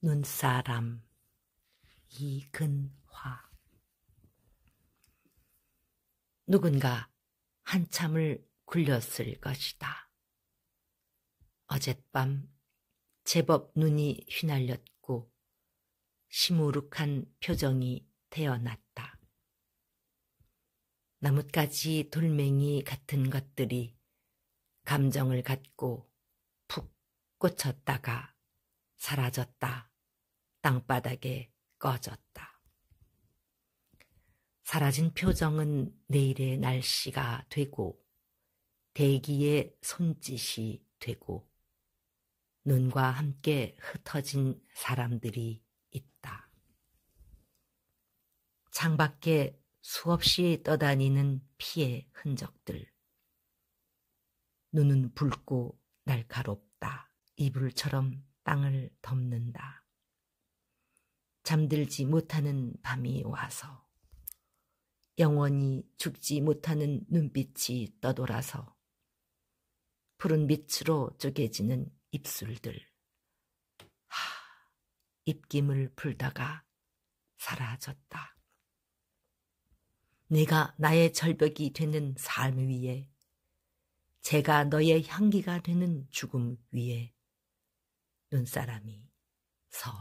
눈사람 이근화 누군가 한참을 굴렸을 것이다. 어젯밤 제법 눈이 휘날렸고 시무룩한 표정이 태어났다. 나뭇가지 돌멩이 같은 것들이 감정을 갖고 푹 꽂혔다가 사라졌다. 땅바닥에 꺼졌다. 사라진 표정은 내일의 날씨가 되고 대기의 손짓이 되고 눈과 함께 흩어진 사람들이 있다. 창밖에 수없이 떠다니는 피의 흔적들. 눈은 붉고 날카롭다. 이불처럼 땅을 덮는다. 잠들지 못하는 밤이 와서 영원히 죽지 못하는 눈빛이 떠돌아서 푸른 빛으로 쪼개지는 입술들 하 입김을 풀다가 사라졌다. 내가 나의 절벽이 되는 삶 위에 제가 너의 향기가 되는 죽음 위에 눈사람이 서